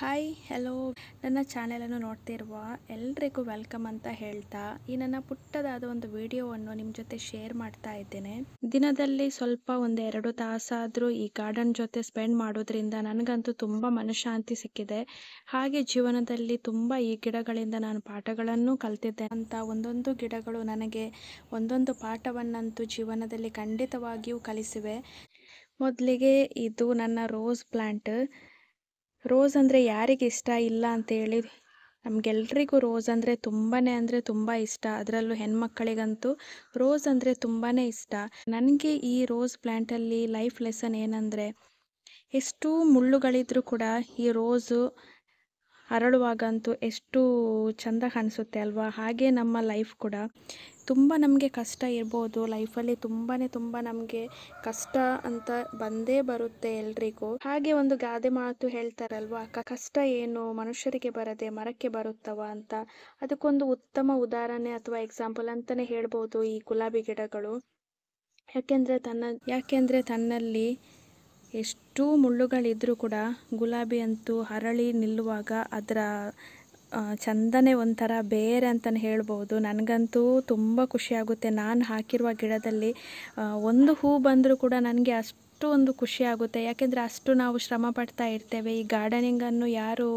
hi hello ನನ್ನ ಚಾನೆಲನ್ನು ನೋಡ್ತಿರುವ ಎಲ್ರಿಗೂ welcome ಅಂತ ಹೇಳ್ತಾ ಈ ನನ್ನ ಪುಟ್ಟದಾದ ಒಂದು ವಿಡಿಯೋವನ್ನು ನಿಮ್ಮ ಜೊತೆ ಶೇರ್ ಮಾಡ್ತಾ ಇದ್ದೇನೆ ದಿನದಲ್ಲಿ ಸ್ವಲ್ಪ ಒಂದೆರಡು ತಾಸಾದರೂ ಈ ಗಾರ್ಡನ್ ಜೊತೆ ಸ್ಪೆಂಡ್ ಮಾಡೋದ್ರಿಂದ ನನಗಂತೂ ತುಂಬ ಮನಃಶಾಂತಿ ಸಿಕ್ಕಿದೆ ಹಾಗೆ ಜೀವನದಲ್ಲಿ ತುಂಬ ಈ ಗಿಡಗಳಿಂದ ನಾನು ಪಾಠಗಳನ್ನು ಕಲ್ತಿದ್ದೆ ಅಂತ ಒಂದೊಂದು ಗಿಡಗಳು ನನಗೆ ಒಂದೊಂದು ಪಾಠವನ್ನಂತೂ ಜೀವನದಲ್ಲಿ ಖಂಡಿತವಾಗಿಯೂ ಕಲಿಸಿವೆ ಮೊದಲಿಗೆ ಇದು ನನ್ನ ರೋಸ್ ಪ್ಲಾಂಟ್ ರೋಸ್ ಅಂದರೆ ಯಾರಿಗೆ ಇಷ್ಟ ಇಲ್ಲ ಅಂತೇಳಿ ನಮಗೆಲ್ರಿಗೂ ರೋಸ್ ಅಂದರೆ ತುಂಬಾ ಅಂದರೆ ತುಂಬ ಇಷ್ಟ ಅದರಲ್ಲೂ ಹೆಣ್ಮಕ್ಕಳಿಗಂತೂ ರೋಸ್ ಅಂದರೆ ತುಂಬಾ ಇಷ್ಟ ನನಗೆ ಈ ರೋಸ್ ಪ್ಲ್ಯಾಂಟಲ್ಲಿ ಲೈಫ್ ಲೆಸನ್ ಏನಂದರೆ ಎಷ್ಟು ಮುಳ್ಳುಗಳಿದ್ರೂ ಕೂಡ ಈ ರೋಸು ಅರಳುವಾಗಂತೂ ಎಷ್ಟು ಚಂದ ಕಾಣಿಸುತ್ತೆ ಅಲ್ವಾ ಹಾಗೆ ನಮ್ಮ ಲೈಫ್ ಕೂಡ ತುಂಬ ನಮಗೆ ಕಷ್ಟ ಇರ್ಬೋದು ಲೈಫಲ್ಲಿ ತುಂಬಾ ತುಂಬ ನಮಗೆ ಕಷ್ಟ ಅಂತ ಬಂದೇ ಬರುತ್ತೆ ಎಲ್ರಿಗೂ ಹಾಗೆ ಒಂದು ಗಾದೆ ಮಾತು ಹೇಳ್ತಾರಲ್ವಾ ಕಷ್ಟ ಏನು ಮನುಷ್ಯರಿಗೆ ಬರದೆ ಮರಕ್ಕೆ ಬರುತ್ತವ ಅಂತ ಅದಕ್ಕೊಂದು ಉತ್ತಮ ಉದಾಹರಣೆ ಅಥವಾ ಎಕ್ಸಾಂಪಲ್ ಅಂತಲೇ ಹೇಳ್ಬೋದು ಈ ಗುಲಾಬಿ ಗಿಡಗಳು ಯಾಕೆಂದರೆ ತನ್ನ ಯಾಕೆಂದರೆ ತನ್ನಲ್ಲಿ ಎಷ್ಟು ಮುಳ್ಳುಗಳಿದ್ದರೂ ಕೂಡ ಗುಲಾಬಿ ಅಂತೂ ಅರಳಿ ನಿಲ್ಲುವಾಗ ಅದರ ಚಂದನೆ ಒಂಥರ ಬೇರೆ ಅಂತಲೇ ಹೇಳ್ಬೋದು ನನಗಂತೂ ತುಂಬ ಖುಷಿಯಾಗುತ್ತೆ ನಾನು ಹಾಕಿರುವ ಗಿಡದಲ್ಲಿ ಒಂದು ಹೂ ಬಂದರೂ ಕೂಡ ನನಗೆ ಅಷ್ಟು ಒಂದು ಖುಷಿ ಆಗುತ್ತೆ ಯಾಕೆಂದರೆ ಅಷ್ಟು ನಾವು ಶ್ರಮ ಪಡ್ತಾ ಇರ್ತೇವೆ ಈ ಗಾರ್ಡನಿಂಗನ್ನು ಯಾರು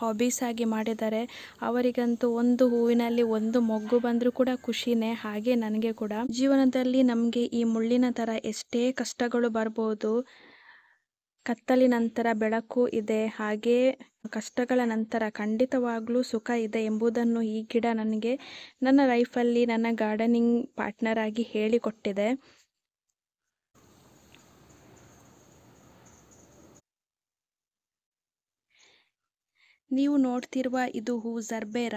ಹಾಬೀಸಾಗಿ ಆಗಿ ಮಾಡಿದ್ದಾರೆ ಅವರಿಗಂತೂ ಒಂದು ಹೂವಿನಲ್ಲಿ ಒಂದು ಮೊಗ್ಗು ಬಂದರೂ ಕೂಡ ಖುಷಿನೇ ಹಾಗೆ ನನಗೆ ಕೂಡ ಜೀವನದಲ್ಲಿ ನಮಗೆ ಈ ಮುಳ್ಳಿನ ಥರ ಎಷ್ಟೇ ಕಷ್ಟಗಳು ಬರ್ಬೋದು ಕತ್ತಲಿ ನಂತರ ಬೆಳಕು ಇದೆ ಹಾಗೆ ಕಷ್ಟಗಳ ನಂತರ ಖಂಡಿತವಾಗ್ಲೂ ಸುಖ ಇದೆ ಎಂಬುದನ್ನು ಈ ಗಿಡ ನನಗೆ ನನ್ನ ಲೈಫಲ್ಲಿ ನನ್ನ ಗಾರ್ಡನಿಂಗ್ ಪಾರ್ಟ್ನರ್ ಆಗಿ ಹೇಳಿಕೊಟ್ಟಿದೆ ನೀವು ನೋಡ್ತಿರುವ ಇದು ಹೂ ಜರ್ಬೇರ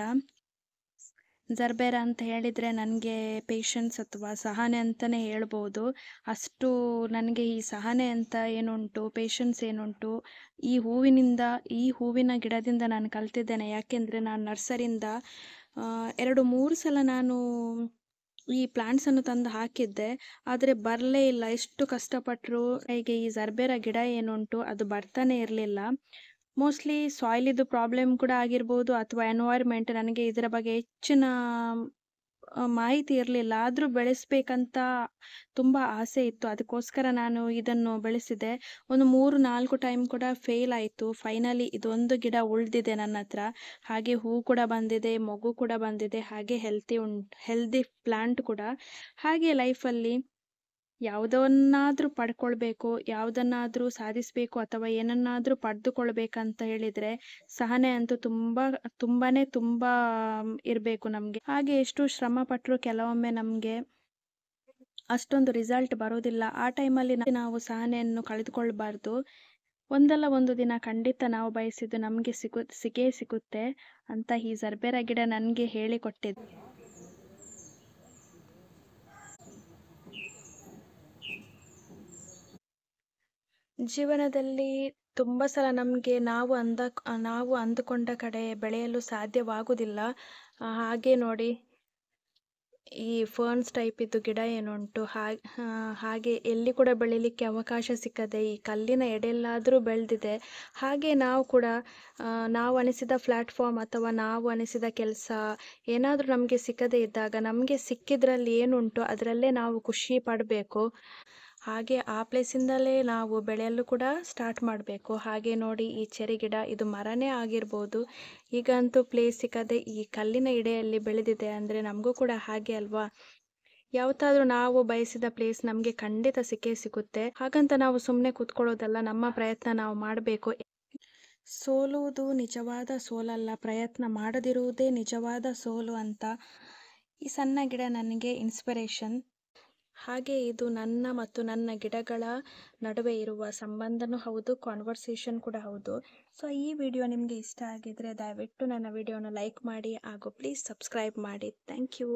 ಜರ್ಬೇರ ಅಂತ ಹೇಳಿದರೆ ನನಗೆ ಪೇಷನ್ಸ್ ಅಥವಾ ಸಹನೆ ಅಂತಲೇ ಹೇಳ್ಬೋದು ಅಷ್ಟು ನನಗೆ ಈ ಸಹನೆ ಅಂತ ಏನುಂಟು ಪೇಷನ್ಸ್ ಏನುಂಟು ಈ ಹೂವಿನಿಂದ ಈ ಹೂವಿನ ಗಿಡದಿಂದ ನಾನು ಕಲ್ತಿದ್ದೇನೆ ಯಾಕೆಂದರೆ ನಾನು ನರ್ಸರಿಂದ ಎರಡು ಮೂರು ಸಲ ನಾನು ಈ ಪ್ಲ್ಯಾಂಟ್ಸನ್ನು ತಂದು ಹಾಕಿದ್ದೆ ಆದರೆ ಬರಲೇ ಇಲ್ಲ ಎಷ್ಟು ಕಷ್ಟಪಟ್ಟರು ಹೀಗೆ ಈ ಜರ್ಬೇರ ಗಿಡ ಏನುಂಟು ಅದು ಬರ್ತಾನೆ ಇರಲಿಲ್ಲ ಮೋಸ್ಟ್ಲಿ ಇದು ಪ್ರಾಬ್ಲಮ್ ಕೂಡ ಆಗಿರ್ಬೋದು ಅಥವಾ ಎನ್ವೈರ್ಮೆಂಟ್ ನನಗೆ ಇದರ ಬಗ್ಗೆ ಹೆಚ್ಚಿನ ಮಾಹಿತಿ ಇರಲಿಲ್ಲ ಆದರೂ ಬೆಳೆಸ್ಬೇಕಂತ ತುಂಬ ಆಸೆ ಇತ್ತು ಅದಕ್ಕೋಸ್ಕರ ನಾನು ಇದನ್ನು ಬೆಳೆಸಿದೆ ಒಂದು ಮೂರು ನಾಲ್ಕು ಟೈಮ್ ಕೂಡ ಫೇಲ್ ಆಯಿತು ಫೈನಲಿ ಇದೊಂದು ಗಿಡ ಉಳಿದಿದೆ ನನ್ನ ಹತ್ರ ಹಾಗೆ ಹೂ ಕೂಡ ಬಂದಿದೆ ಮಗು ಕೂಡ ಬಂದಿದೆ ಹಾಗೆ ಹೆಲ್ತಿ ಉಂಟು ಹೆಲ್ದಿ ಪ್ಲ್ಯಾಂಟ್ ಕೂಡ ಹಾಗೆ ಲೈಫಲ್ಲಿ ಯಾವುದನ್ನಾದರೂ ಪಡ್ಕೊಳ್ಬೇಕು ಯಾವುದನ್ನಾದರೂ ಸಾಧಿಸಬೇಕು ಅಥವಾ ಏನನ್ನಾದರೂ ಪಡೆದುಕೊಳ್ಬೇಕಂತ ಹೇಳಿದ್ರೆ ಸಹನೆ ಅಂತೂ ತುಂಬ ತುಂಬಾ ತುಂಬ ಇರಬೇಕು ನಮಗೆ ಹಾಗೆ ಎಷ್ಟು ಶ್ರಮ ಪಟ್ಟರು ಕೆಲವೊಮ್ಮೆ ನಮಗೆ ಅಷ್ಟೊಂದು ರಿಸಲ್ಟ್ ಬರೋದಿಲ್ಲ ಆ ಟೈಮಲ್ಲಿ ನಾವು ಸಹನೆಯನ್ನು ಕಳೆದುಕೊಳ್ಬಾರ್ದು ಒಂದಲ್ಲ ಒಂದು ದಿನ ಖಂಡಿತ ನಾವು ಬಯಸಿದ್ದು ನಮಗೆ ಸಿಗು ಸಿಗೇ ಸಿಗುತ್ತೆ ಅಂತ ಈ ಸರ್ಬೇರ ಗಿಡ ನನಗೆ ಹೇಳಿಕೊಟ್ಟಿದ್ದು ಜೀವನದಲ್ಲಿ ತುಂಬ ಸಲ ನಮಗೆ ನಾವು ಅಂದ ನಾವು ಅಂದುಕೊಂಡ ಕಡೆ ಬೆಳೆಯಲು ಸಾಧ್ಯವಾಗುವುದಿಲ್ಲ ಹಾಗೆ ನೋಡಿ ಈ ಫರ್ನ್ಸ್ ಟೈಪ್ ಇದ್ದು ಗಿಡ ಏನುಂಟು ಹಾಗೆ ಎಲ್ಲಿ ಕೂಡ ಬೆಳೀಲಿಕ್ಕೆ ಅವಕಾಶ ಸಿಕ್ಕದೆ ಈ ಕಲ್ಲಿನ ಎಡೆಯಲ್ಲಾದರೂ ಬೆಳೆದಿದೆ ಹಾಗೆ ನಾವು ಕೂಡ ನಾವು ಅನಿಸಿದ ಪ್ಲ್ಯಾಟ್ಫಾರ್ಮ್ ಅಥವಾ ನಾವು ಅನಿಸಿದ ಕೆಲಸ ಏನಾದರೂ ನಮಗೆ ಸಿಕ್ಕದೇ ಇದ್ದಾಗ ನಮಗೆ ಸಿಕ್ಕಿದ್ರಲ್ಲಿ ಏನುಂಟು ಅದರಲ್ಲೇ ನಾವು ಖುಷಿ ಪಡಬೇಕು ಹಾಗೆ ಆ ಪ್ಲೇಸಿಂದಲೇ ನಾವು ಬೆಳೆಯಲು ಕೂಡ ಸ್ಟಾರ್ಟ್ ಮಾಡಬೇಕು ಹಾಗೆ ನೋಡಿ ಈ ಚೆರಿ ಗಿಡ ಇದು ಮರನೇ ಆಗಿರ್ಬೋದು ಈಗಂತೂ ಪ್ಲೇಸ್ ಸಿಕ್ಕದೆ ಈ ಕಲ್ಲಿನ ಇಡೆಯಲ್ಲಿ ಬೆಳೆದಿದೆ ಅಂದರೆ ನಮಗೂ ಕೂಡ ಹಾಗೆ ಅಲ್ವಾ ಯಾವತ್ತಾದರೂ ನಾವು ಬಯಸಿದ ಪ್ಲೇಸ್ ನಮಗೆ ಖಂಡಿತ ಸಿಕ್ಕೇ ಸಿಗುತ್ತೆ ಹಾಗಂತ ನಾವು ಸುಮ್ಮನೆ ಕೂತ್ಕೊಳ್ಳೋದಲ್ಲ ನಮ್ಮ ಪ್ರಯತ್ನ ನಾವು ಮಾಡಬೇಕು ಸೋಲುವುದು ನಿಜವಾದ ಸೋಲಲ್ಲ ಪ್ರಯತ್ನ ಮಾಡದಿರುವುದೇ ನಿಜವಾದ ಸೋಲು ಅಂತ ಈ ಸಣ್ಣ ಗಿಡ ನನಗೆ ಇನ್ಸ್ಪಿರೇಷನ್ ಹಾಗೆ ಇದು ನನ್ನ ಮತ್ತು ನನ್ನ ಗಿಡಗಳ ನಡುವೆ ಇರುವ ಸಂಬಂಧನೂ ಹೌದು ಕಾನ್ವರ್ಸೇಷನ್ ಕೂಡ ಹೌದು ಸೊ ಈ ವಿಡಿಯೋ ನಿಮಗೆ ಇಷ್ಟ ಆಗಿದರೆ ದಯವಿಟ್ಟು ನನ್ನ ವಿಡಿಯೋನ ಲೈಕ್ ಮಾಡಿ ಹಾಗೂ ಪ್ಲೀಸ್ ಸಬ್ಸ್ಕ್ರೈಬ್ ಮಾಡಿ ಥ್ಯಾಂಕ್ ಯು